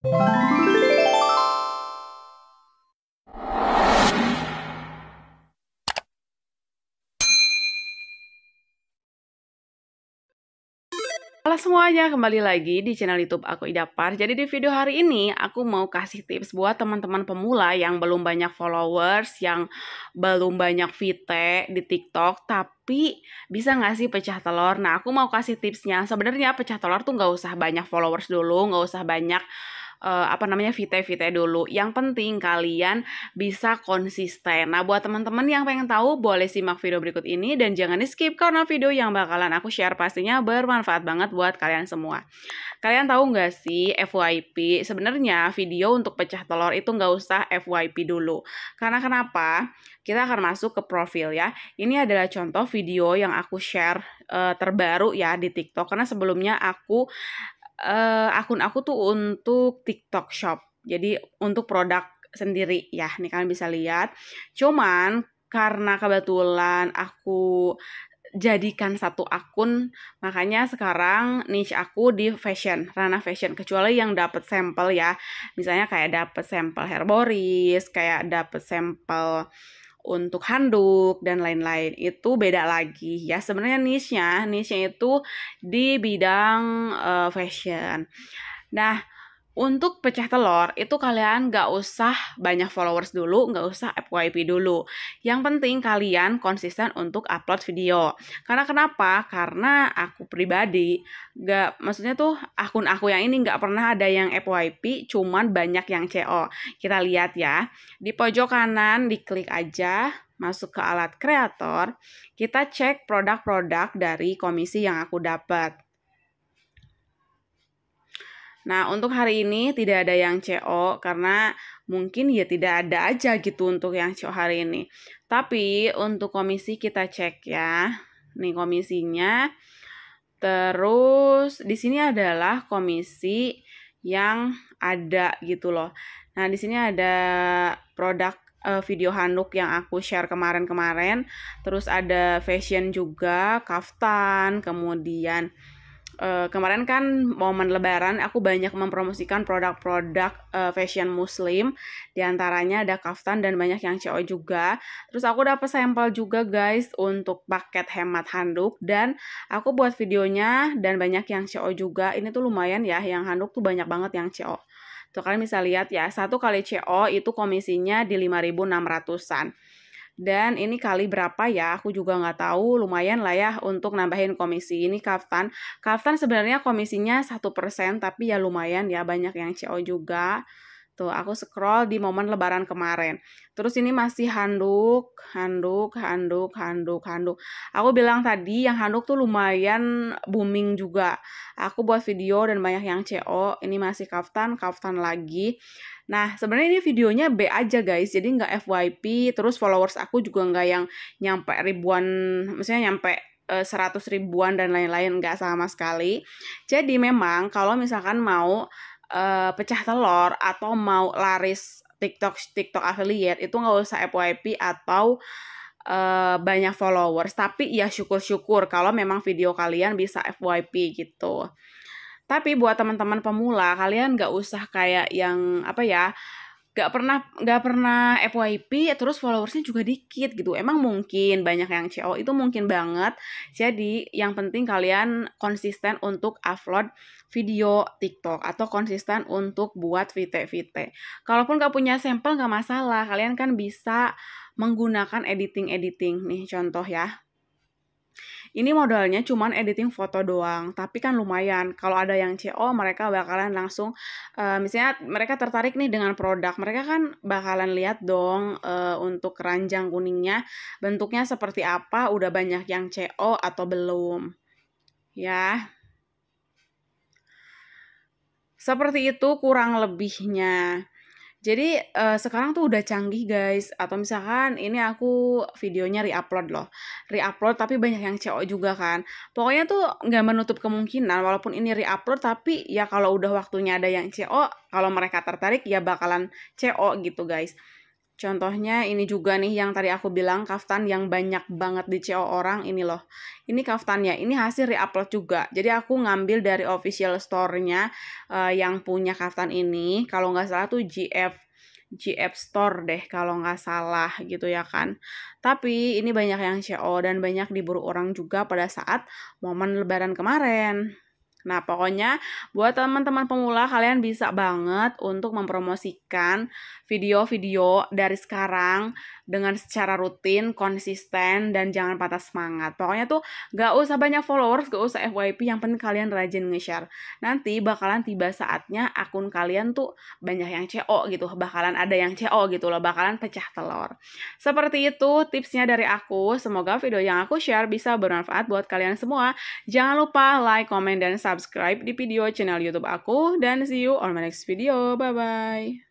Halo semuanya, kembali lagi di channel YouTube aku Idapar. Jadi di video hari ini aku mau kasih tips buat teman-teman pemula yang belum banyak followers, yang belum banyak vite di TikTok, tapi bisa nggak sih pecah telur? Nah, aku mau kasih tipsnya. Sebenarnya pecah telur tuh nggak usah banyak followers dulu, nggak usah banyak uh, apa namanya vite-vite dulu. Yang penting kalian bisa konsisten. Nah, buat teman-teman yang pengen tahu boleh simak video berikut ini dan jangan di skip karena video yang bakalan aku share pastinya bermanfaat banget buat kalian semua. Kalian tahu nggak sih FYP? Sebenarnya video untuk pecah telur itu nggak usah FYP dulu. Karena kenapa? Kita akan masuk ke profil ya. Ini adalah contoh video yang aku share uh, terbaru ya di TikTok karena sebelumnya aku uh, akun aku tuh untuk TikTok Shop. Jadi untuk produk sendiri ya, ini kalian bisa lihat. Cuman karena kebetulan aku jadikan satu akun makanya sekarang niche aku di fashion ranah fashion kecuali yang dapat sampel ya misalnya kayak dapat sampel herboris kayak dapat sampel untuk handuk dan lain-lain itu beda lagi ya sebenarnya niche-nya niche-nya itu di bidang uh, fashion nah untuk pecah telur itu kalian gak usah banyak followers dulu, gak usah FYP dulu. Yang penting kalian konsisten untuk upload video. Karena kenapa? Karena aku pribadi gak, maksudnya tuh akun aku yang ini gak pernah ada yang FYP, cuman banyak yang CO. Kita lihat ya, di pojok kanan diklik aja masuk ke alat kreator, kita cek produk-produk dari komisi yang aku dapat. Nah, untuk hari ini tidak ada yang CO karena mungkin ya tidak ada aja gitu untuk yang CO hari ini. Tapi untuk komisi kita cek ya. Nih komisinya. Terus di sini adalah komisi yang ada gitu loh. Nah, di sini ada produk eh, video handuk yang aku share kemarin-kemarin. Terus ada fashion juga, kaftan, kemudian Eh, kemarin kan momen lebaran aku banyak mempromosikan produk-produk uh, fashion muslim diantaranya ada kaftan dan banyak yang CO juga terus aku dapat sampel juga guys untuk paket hemat handuk dan aku buat videonya dan banyak yang CO juga ini tuh lumayan ya yang handuk tuh banyak banget yang CO tuh kalian bisa lihat ya satu kali CO itu komisinya di 5600an dan ini kali berapa ya? Aku juga nggak tahu. Lumayan lah ya untuk nambahin komisi. Ini kaftan. Kaftan sebenarnya komisinya satu persen tapi ya lumayan ya banyak yang CO juga. Tuh, gitu. aku scroll di momen lebaran kemarin. Terus ini masih handuk, handuk, handuk, handuk, handuk. Aku bilang tadi yang handuk tuh lumayan booming juga. Aku buat video dan banyak yang CO. Ini masih kaftan, kaftan lagi. Nah, sebenarnya ini videonya B aja guys. Jadi nggak FYP. Terus followers aku juga nggak yang nyampe ribuan, maksudnya nyampe eh, seratus ribuan dan lain-lain nggak sama sekali. Jadi memang kalau misalkan mau uh, pecah telur atau mau laris TikTok TikTok affiliate itu nggak usah FYP atau uh, banyak followers tapi ya syukur-syukur kalau memang video kalian bisa FYP gitu tapi buat teman-teman pemula kalian nggak usah kayak yang apa ya gak pernah gak pernah FYP terus followersnya juga dikit gitu emang mungkin banyak yang CO itu mungkin banget jadi yang penting kalian konsisten untuk upload video TikTok atau konsisten untuk buat VT-VT kalaupun gak punya sampel gak masalah kalian kan bisa menggunakan editing-editing nih contoh ya ini modalnya cuman editing foto doang, tapi kan lumayan. Kalau ada yang CO, mereka bakalan langsung, uh, misalnya mereka tertarik nih dengan produk, mereka kan bakalan lihat dong uh, untuk keranjang kuningnya, bentuknya seperti apa, udah banyak yang CO atau belum. Ya, seperti itu kurang lebihnya. Jadi uh, sekarang tuh udah canggih guys. Atau misalkan ini aku videonya reupload loh, reupload tapi banyak yang CO juga kan. Pokoknya tuh nggak menutup kemungkinan walaupun ini reupload tapi ya kalau udah waktunya ada yang CO, kalau mereka tertarik ya bakalan CO gitu guys. Contohnya ini juga nih yang tadi aku bilang kaftan yang banyak banget di CO orang ini loh. Ini kaftannya, ini hasil reupload juga. Jadi aku ngambil dari official store-nya uh, yang punya kaftan ini. Kalau nggak salah tuh GF GF Store deh kalau nggak salah gitu ya kan. Tapi ini banyak yang CO dan banyak diburu orang juga pada saat momen lebaran kemarin. Nah, pokoknya buat teman-teman pemula kalian bisa banget untuk mempromosikan video-video dari sekarang dengan secara rutin, konsisten, dan jangan patah semangat. Pokoknya tuh gak usah banyak followers, gak usah FYP, yang penting kalian rajin nge-share. Nanti bakalan tiba saatnya akun kalian tuh banyak yang CO gitu, bakalan ada yang CO gitu loh, bakalan pecah telur. Seperti itu tipsnya dari aku, semoga video yang aku share bisa bermanfaat buat kalian semua. Jangan lupa like, comment, dan subscribe di video channel YouTube aku, dan see you on my next video. Bye-bye.